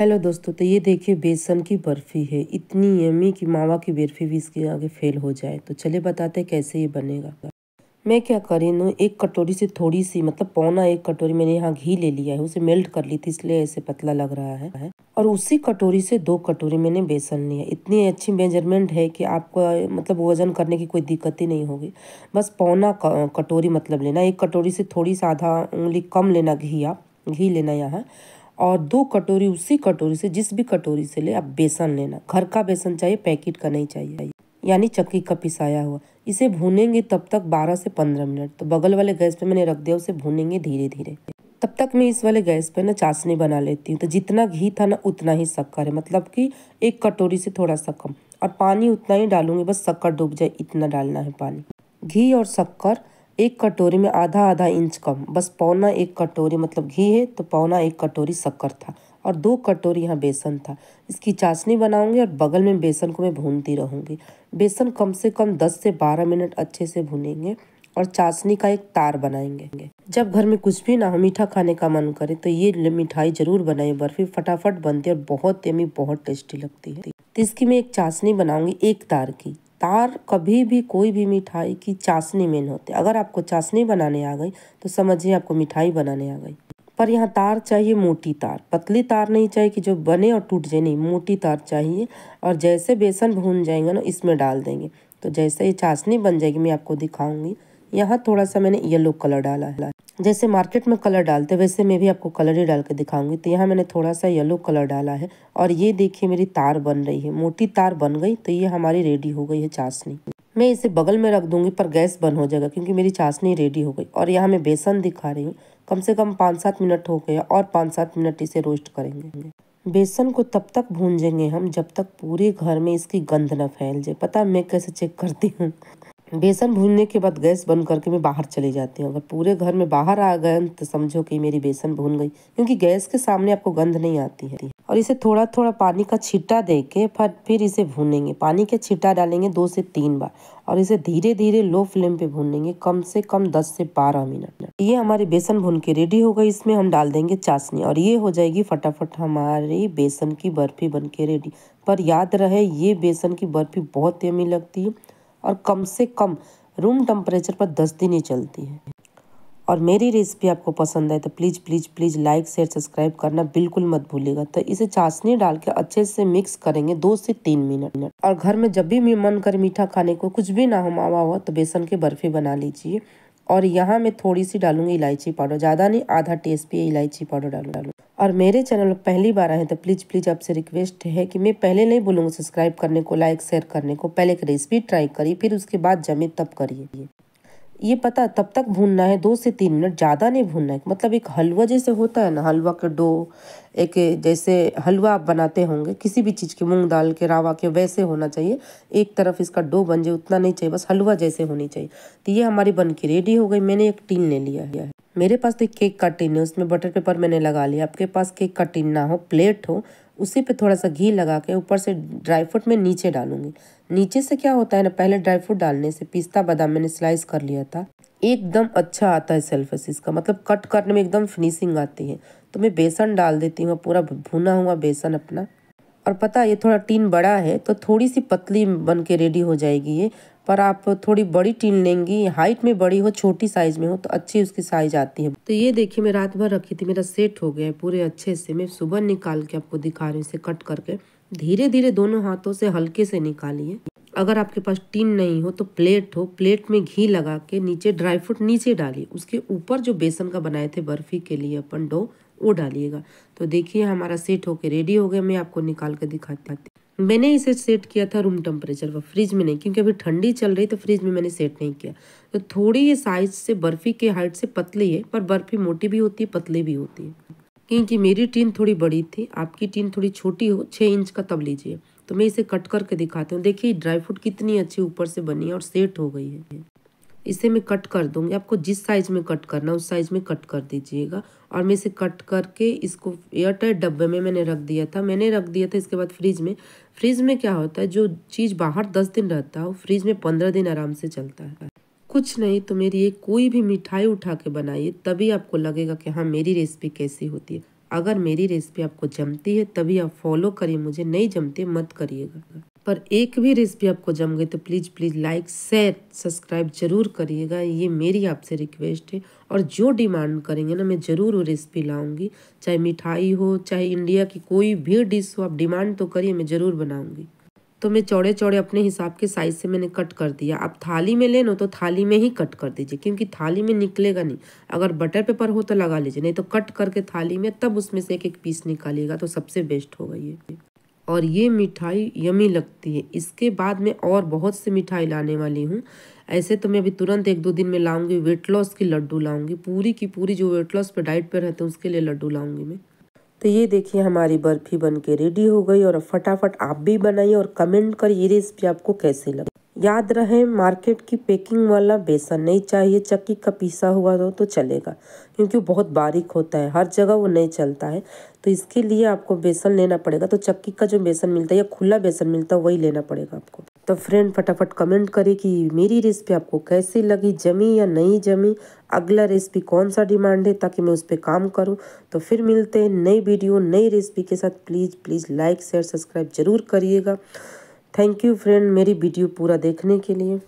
hello दोस्तों तो ये देखिए बेसन की बर्फ़ी है इतनी यमी कि मावा की बर्फ़ी भी इसके आगे फेल हो जाए तो चले बताते हैं कैसे ये बनेगा मैं क्या करी ना एक कटोरी से थोड़ी सी मतलब पौना एक कटोरी मैंने यहाँ घी ले लिया है उसे मेल्ट कर ली थी इसलिए ऐसे पतला लग रहा है और उसी कटोरी से दो कटोरी मैंने बेसन लिया इतनी अच्छी मेजरमेंट है कि आपको मतलब वजन करने की कोई दिक्कत ही नहीं होगी बस पौना कटोरी मतलब लेना एक कटोरी से थोड़ी सा आधा उंगली कम लेना घी आप घी लेना यहाँ और दो कटोरी उसी कटोरी से जिस भी कटोरी से ले आप बेसन लेना घर का बेसन चाहिए पैकेट का नहीं चाहिए यानी चक्की का पिसाया हुआ इसे भूनेंगे तब तक 12 से 15 मिनट तो बगल वाले गैस पे मैंने रख दिया उसे भूनेंगे धीरे धीरे तब तक मैं इस वाले गैस पे ना चाशनी बना लेती हूँ तो जितना घी था ना उतना ही शक्कर है मतलब कि एक कटोरी से थोड़ा सा कम और पानी उतना ही डालूंगी बस शक्कर डूब जाए इतना डालना है पानी घी और शक्कर एक कटोरी में आधा आधा इंच कम बस पौना एक कटोरी मतलब घी है तो पौना एक कटोरी शक्कर था और दो कटोरी यहाँ बेसन था इसकी चाशनी बनाऊंगी और बगल में बेसन को मैं भूनती रहूँगी बेसन कम से कम दस से बारह मिनट अच्छे से भूनेंगे और चाशनी का एक तार बनाएंगे जब घर में कुछ भी ना हो मीठा खाने का मन करे तो ये मिठाई जरूर बनाए बर्फी फटाफट बनती है और बहुत यमी बहुत टेस्टी लगती है तो इसकी मैं एक चाशनी बनाऊंगी एक तार की तार कभी भी कोई भी मिठाई की चाशनी मेन होते अगर आपको चाशनी बनाने आ गई तो समझिए आपको मिठाई बनाने आ गई पर यहाँ तार चाहिए मोटी तार पतली तार नहीं चाहिए कि जो बने और टूट जाए नहीं मोटी तार चाहिए और जैसे बेसन भून जाएंगे ना इसमें डाल देंगे तो जैसे ये चाशनी बन जाएगी मैं आपको दिखाऊंगी यहाँ थोड़ा सा मैंने येलो कलर डाला है जैसे मार्केट में कलर डालते वैसे मैं भी आपको कलर ही डाल के दिखाऊंगी तो यहाँ मैंने थोड़ा सा येलो कलर डाला है और ये देखिए मेरी तार बन रही है मोटी तार बन गई तो ये हमारी रेडी हो गई है चाशनी मैं इसे बगल में रख दूंगी पर गैस बंद हो जाएगा क्योंकि मेरी चाशनी रेडी हो गई और यहाँ मैं बेसन दिखा रही हूँ कम से कम पाँच सात मिनट हो गया और पाँच सात मिनट इसे रोस्ट करेंगे बेसन को तब तक भूंजेंगे हम जब तक पूरे घर में इसकी गंध न फैल जाए पता मैं कैसे चेक करती हूँ बेसन भूनने के बाद गैस बंद करके मैं बाहर चली जाती हूँ अगर पूरे घर में बाहर आ गए तो समझो कि मेरी बेसन भून गई क्योंकि गैस के सामने आपको गंध नहीं आती है और इसे थोड़ा थोड़ा पानी का छिट्टा दे के फिर फिर इसे भूनेंगे पानी के छिट्टा डालेंगे दो से तीन बार और इसे धीरे धीरे लो फ्लेम पे भूनेंगे कम से कम दस से बारह मिनट ये हमारी बेसन भून के रेडी हो गई इसमें हम डाल देंगे चाशनी और ये हो जाएगी फटाफट हमारी बेसन की बर्फी बन के रेडी पर याद रहे ये बेसन की बर्फी बहुत यमी लगती है और कम से कम रूम टेम्परेचर पर दस दिन ही चलती है और मेरी रेसिपी आपको पसंद आए तो please please please like share subscribe करना बिल्कुल मत भूलिएगा तो इसे चाशनी डाल के अच्छे से मिक्स करेंगे दो से तीन मिनट और घर में जब भी मन कर मीठा खाने को कुछ भी ना हो मावा हुआ तो बेसन की बर्फी बना लीजिए और यहाँ मैं थोड़ी सी डालूंगी इलायची पाउडर ज़्यादा नहीं आधा पे इलायची पाउडर डालू डालू और मेरे चैनल पर पहली बार आए तो प्लीज़ प्लीज़ आपसे रिक्वेस्ट है कि मैं पहले नहीं बोलूँगा सब्सक्राइब करने को लाइक शेयर करने को पहले एक रेसिपी ट्राई करिए फिर उसके बाद जमे तब करिए ये पता तब तक भूनना है दो से तीन मिनट ज़्यादा नहीं भूनना है मतलब एक हलवा जैसे होता है ना हलवा के डो एक जैसे हलवा आप बनाते होंगे किसी भी चीज़ के मूंग दाल के रावा के वैसे होना चाहिए एक तरफ इसका डो बन जाए उतना नहीं चाहिए बस हलवा जैसे होनी चाहिए तो ये हमारी बन के रेडी हो गई मैंने एक टीन ले लिया है मेरे पास तो केक का टिन है उसमें बटर पेपर मैंने लगा लिया आपके पास केक का टिन ना हो प्लेट हो उसी पे थोड़ा सा घी लगा के ऊपर से ड्राई फ्रूट में नीचे डालूंगी नीचे से क्या होता है ना पहले ड्राई फ्रूट डालने से पिस्ता बादाम मैंने स्लाइस कर लिया था एकदम अच्छा आता है सेल्फस इसका मतलब कट करने में एकदम फिनिशिंग आती है तो मैं बेसन डाल देती हूँ पूरा भुना हुआ बेसन अपना और पता ये थोड़ा टीन बड़ा है तो थोड़ी सी पतली बन के रेडी हो जाएगी ये पर आप थोड़ी बड़ी टीन लेंगी हाइट में बड़ी हो छोटी साइज में हो तो अच्छी उसकी साइज आती है तो ये देखिए मैं रात भर रखी थी मेरा सेट हो गया है पूरे अच्छे से मैं सुबह निकाल के आपको दिखा रही हूँ इसे कट करके धीरे धीरे दोनों हाथों से हल्के से निकालिए अगर आपके पास टीन नहीं हो तो प्लेट हो प्लेट में घी लगा के नीचे ड्राई फ्रूट नीचे डालिए उसके ऊपर जो बेसन का बनाए थे बर्फ़ी के लिए अपन डो वो डालिएगा तो देखिए हमारा सेट होके रेडी हो गया मैं आपको निकाल कर दिखाती मैंने इसे सेट किया था रूम टेम्परेचर पर फ्रिज में नहीं क्योंकि अभी ठंडी चल रही तो फ्रिज में मैंने सेट नहीं किया तो थोड़ी ये साइज से बर्फ़ी के हाइट से पतली है पर बर्फ़ी मोटी भी होती है पतली भी होती है क्योंकि मेरी टीन थोड़ी बड़ी थी आपकी टीन थोड़ी छोटी हो छः इंच का तब लीजिए तो मैं इसे कट करके दिखाती हूँ देखिए ड्राई फ्रूट कितनी अच्छी ऊपर से बनी है और सेट हो गई है इसे मैं कट कर दूंगी आपको जिस साइज़ में कट करना उस साइज़ में कट कर दीजिएगा और मैं इसे कट करके इसको एयर टाइट डब्बे में मैंने रख दिया था मैंने रख दिया था इसके बाद फ्रिज में फ्रिज में क्या होता है जो चीज़ बाहर दस दिन रहता वो फ्रिज में पंद्रह दिन आराम से चलता है कुछ नहीं तो मेरी ये कोई भी मिठाई उठा के बनाइए तभी आपको लगेगा कि हाँ मेरी रेसिपी कैसी होती है अगर मेरी रेसिपी आपको जमती है तभी आप फॉलो करिए मुझे नहीं जमती मत करिएगा पर एक भी रेसिपी आपको जम गई तो please please like share subscribe जरूर करिएगा ये मेरी आपसे रिक्वेस्ट है और जो डिमांड करेंगे ना मैं ज़रूर वो रेसिपी लाऊंगी चाहे मिठाई हो चाहे इंडिया की कोई भी डिश हो आप डिमांड तो करिए मैं ज़रूर बनाऊंगी तो मैं चौड़े चौड़े अपने हिसाब के साइज़ से मैंने कट कर दिया आप थाली में ले लो तो थाली में ही कट कर दीजिए क्योंकि थाली में निकलेगा नहीं अगर बटर पेपर हो तो लगा लीजिए नहीं तो कट करके थाली में तब उसमें से एक एक पीस निकालिएगा तो सबसे बेस्ट होगा ये और ये मिठाई यमी लगती है इसके बाद मैं और बहुत सी मिठाई लाने वाली हूँ ऐसे तो मैं अभी तुरंत एक दो दिन में लाऊंगी वेट लॉस की लड्डू लाऊंगी पूरी की पूरी जो वेट लॉस पे डाइट पे रहते हैं उसके लिए लड्डू लाऊंगी मैं तो ये देखिए हमारी बर्फ़ी बन के रेडी हो गई और फटाफट आप भी बनाइए और कमेंट करिए रेसिपी आपको कैसे लग याद रहे मार्केट की पैकिंग वाला बेसन नहीं चाहिए चक्की का पीसा हुआ हो तो चलेगा क्योंकि वो बहुत बारीक होता है हर जगह वो नहीं चलता है तो इसके लिए आपको बेसन लेना पड़ेगा तो चक्की का जो बेसन मिलता है या खुला बेसन मिलता है वही लेना पड़ेगा आपको तो फ्रेंड फटाफट कमेंट करें कि मेरी रेसिपी आपको कैसी लगी जमी या नहीं जमी अगला रेसिपी कौन सा डिमांड है ताकि मैं उस पर काम करूँ तो फिर मिलते हैं नई वीडियो नई रेसिपी के साथ please please like share subscribe ज़रूर करिएगा थैंक यू फ्रेंड मेरी वीडियो पूरा देखने के लिए